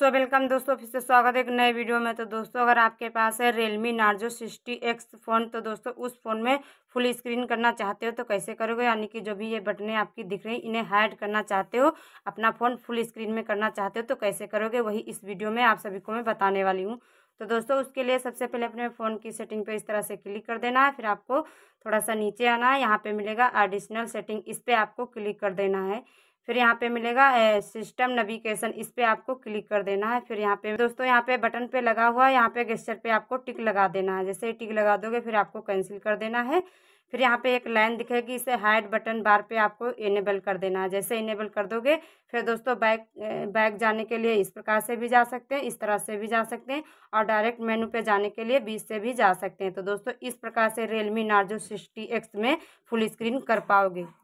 सो so, welcome दोस्तों फिर से स्वागत है एक नए वीडियो में तो दोस्तों अगर आपके पास है Realme Narzo sixty X phone तो दोस्तों उस फ़ोन में फुल स्क्रीन करना चाहते हो तो कैसे करोगे यानी कि जो भी ये बटनें आपकी दिख रही इन्हें हाइड करना चाहते हो अपना फ़ोन फुल स्क्रीन में करना चाहते हो तो कैसे करोगे वही इस वीडियो में आप सभी को मैं बताने वाली हूँ तो दोस्तों उसके लिए सबसे पहले अपने फ़ोन की सेटिंग पे इस तरह से क्लिक कर देना है फिर आपको थोड़ा सा नीचे आना है यहाँ पे मिलेगा एडिशनल सेटिंग इस पर आपको क्लिक कर देना है फिर यहाँ पे मिलेगा सिस्टम नेविगेशन इस पर आपको क्लिक कर देना है फिर यहाँ पे दोस्तों यहाँ पे बटन पे लगा हुआ है यहाँ पे गेस्टर पे आपको टिक लगा देना है जैसे टिक लगा दोगे फिर आपको कैंसिल कर देना है फिर यहाँ पे एक लाइन दिखेगी इसे हाइड बटन बार पे आपको इनेबल कर देना है जैसे इनेबल कर दोगे फिर दोस्तों बैक बैक जाने के लिए इस प्रकार से भी जा सकते हैं इस तरह से भी जा सकते हैं और डायरेक्ट मेनू पे जाने के लिए बीच से भी जा सकते हैं तो दोस्तों इस प्रकार से रियलमी नार्जो सिक्सटी एक्स में फुल स्क्रीन कर पाओगे